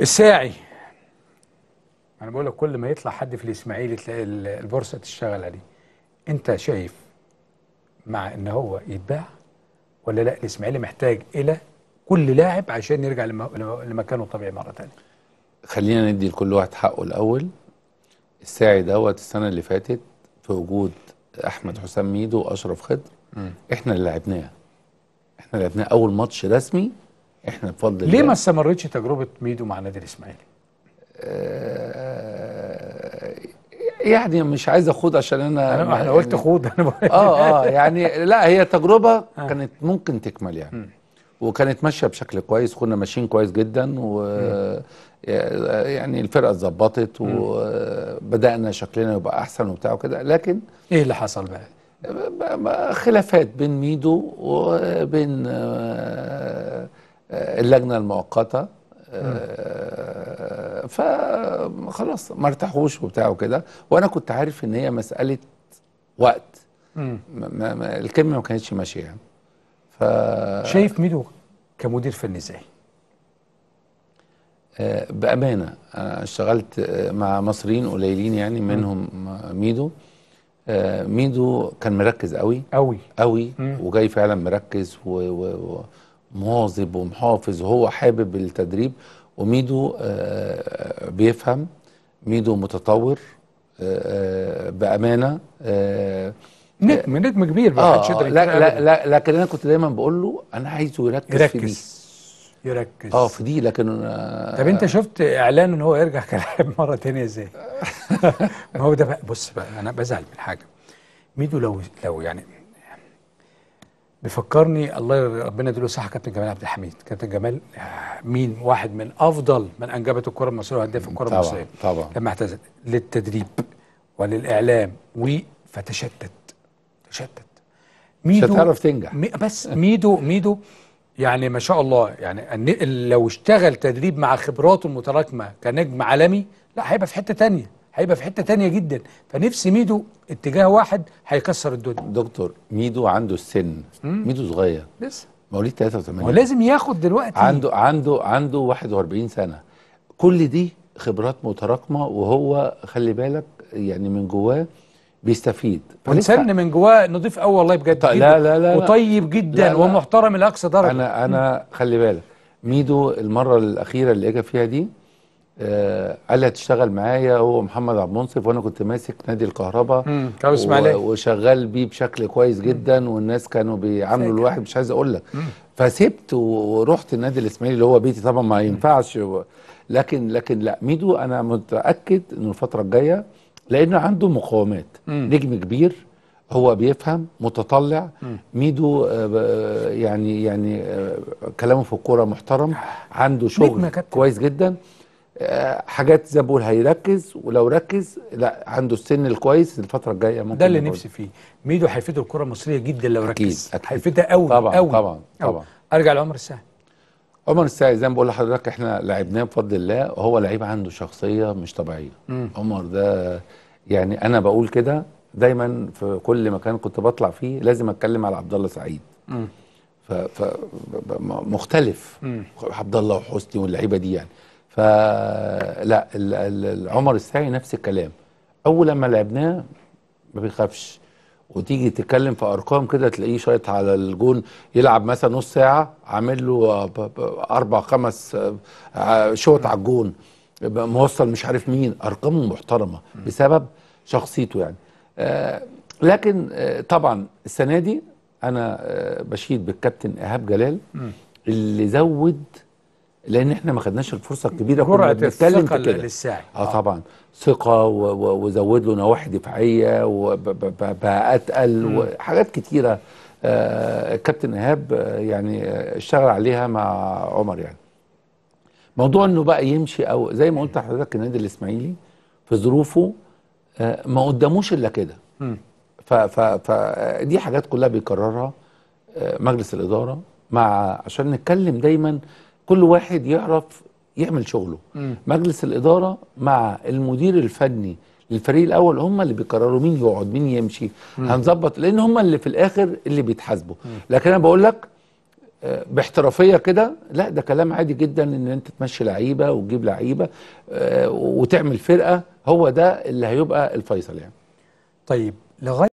الساعي انا بقول لك كل ما يطلع حد في الاسماعيلي تلاقي البورصه تشتغل عليه انت شايف مع ان هو يتباع ولا لا الاسماعيلي محتاج الى كل لاعب عشان يرجع لمكانه الطبيعي مره ثانيه خلينا ندي لكل واحد حقه الاول الساعي دوت السنه اللي فاتت في وجود احمد حسام ميدو واشرف خضر احنا اللي لعبناه احنا لعبناه اول ماتش رسمي احنا بفضل ليه ما استمرتش تجربه ميدو مع النادي الاسماعيلي؟ آه يعني مش عايز اخوض عشان انا انا, احنا يعني قلت خوض انا اه اه يعني لا هي تجربه آه. كانت ممكن تكمل يعني م. وكانت ماشيه بشكل كويس كنا ماشيين كويس جدا و يعني الفرقه اتظبطت وبدانا شكلنا يبقى احسن وبتاع وكده لكن ايه اللي حصل بقى؟ خلافات بين ميدو وبين آه اللجنه المؤقته آه، فخلاص ما ارتاحوش وبتاع وكده وانا كنت عارف ان هي مساله وقت ما ما الكلمه ما كانتش ماشيه يعني ف شايف ميدو كمدير فني ازاي؟ آه، بامانه انا اشتغلت آه، مع مصريين قليلين يعني منهم ميدو ميدو كان مركز قوي قوي قوي وجاي فعلا مركز و, و... مواظب ومحافظ وهو حابب التدريب وميدو آه، آه، بيفهم ميدو متطور آه، بامانه نجم نجم كبير آه لا لا لا لكن انا كنت دايما بقول له انا عايزه يركز يركز في دي. يركز اه في دي لكن طب انت شفت اعلان ان هو يرجع كلاعب مره ثانيه ازاي؟ ما هو ده بقى بص بقى انا بزعل من حاجه ميدو لو لو يعني بيفكرني الله ربنا يديله الصحه كابتن جمال عبد الحميد كابتن جمال مين واحد من افضل من انجبت الكره المصريه وهداف الكره المصريه طبعا لما اعتزل للتدريب وللاعلام و فتشتت تشتت ميدو مش هتعرف تنجح مي بس ميدو ميدو يعني ما شاء الله يعني لو اشتغل تدريب مع خبراته المتراكمه كنجم عالمي لا هيبقى في حته ثانيه هيبقى في حته تانية جدا فنفسي ميدو اتجاه واحد هيكسر الدنيا دكتور ميدو عنده السن ميدو صغير لسه مواليد 83 هو لازم ياخد دلوقتي عنده عنده عنده 41 سنه كل دي خبرات متراكمه وهو خلي بالك يعني من جواه بيستفيد وانسان من جواه نضيف قوي والله بجد طيب لا لا لا وطيب جدا لا لا ومحترم لاقصى درجه انا انا خلي بالك ميدو المره الاخيره اللي اجى فيها دي آه، قال تشتغل معايا هو محمد عبد المنصف وانا كنت ماسك نادي الكهرباء وشغال بيه بشكل كويس جدا مم. والناس كانوا بيعاملوا الواحد مش عايز اقول لك فسبت ورحت النادي الاسماعيلي اللي هو بيتي طبعا ما ينفعش لكن لكن لا ميدو انا متاكد انه الفتره الجايه لانه عنده مقومات مم. نجم كبير هو بيفهم متطلع مم. ميدو آه، يعني يعني آه، كلامه في الكوره محترم عنده شغل كويس جدا حاجات زي بقول هيركز ولو ركز لا عنده السن الكويس الفتره الجايه ممكن ده اللي نفسي فيه ميدو هيفيد الكره المصريه جدا لو ركز أكيد هيفيدها قوي طبعا قوي طبعا طبعا ارجع لعمر الساعي عمر الساعي زي ما بقول لحضرتك احنا لعبناه بفضل الله وهو لعيب عنده شخصيه مش طبيعيه مم. عمر ده يعني انا بقول كده دايما في كل مكان كنت بطلع فيه لازم اتكلم على عبد الله سعيد مم. ف مختلف عبد الله وحسني واللعيبه دي يعني فلا عمر الساعي نفس الكلام اول لما لعبناه ما بيخافش وتيجي تتكلم في ارقام كده تلاقيه شايط على الجون يلعب مثلا نص ساعه عامل له اربع خمس آه، شوط على الجون موصل مش عارف مين ارقامه محترمه بسبب شخصيته يعني آه، لكن آه، طبعا السنه دي انا بشيد بالكابتن ايهاب جلال اللي زود لان احنا ما خدناش الفرصه الكبيره كنا بنتكلم في كده للساعي آه،, اه طبعا ثقه وزود له نواحي دفاعيه وبقى اتقل وحاجات كتيره آه كابتن ايهاب آه، يعني آه، اشتغل عليها مع عمر يعني موضوع انه بقى يمشي او زي ما قلت لحضرتك النادي الاسماعيلي في ظروفه آه ما قداموش الا كده فدي حاجات كلها بيكررها مجلس الاداره مع عشان نتكلم دايما كل واحد يعرف يعمل شغله مم. مجلس الإدارة مع المدير الفني للفريق الأول هم اللي بيقرروا مين يقعد مين يمشي هنظبط لأن هم اللي في الآخر اللي بيتحاسبوا لكن أنا بقول لك آه، باحترافيه كده لا ده كلام عادي جدا ان انت تمشي لعيبه وتجيب لعيبه آه، وتعمل فرقه هو ده اللي هيبقى الفيصل يعني طيب لغايه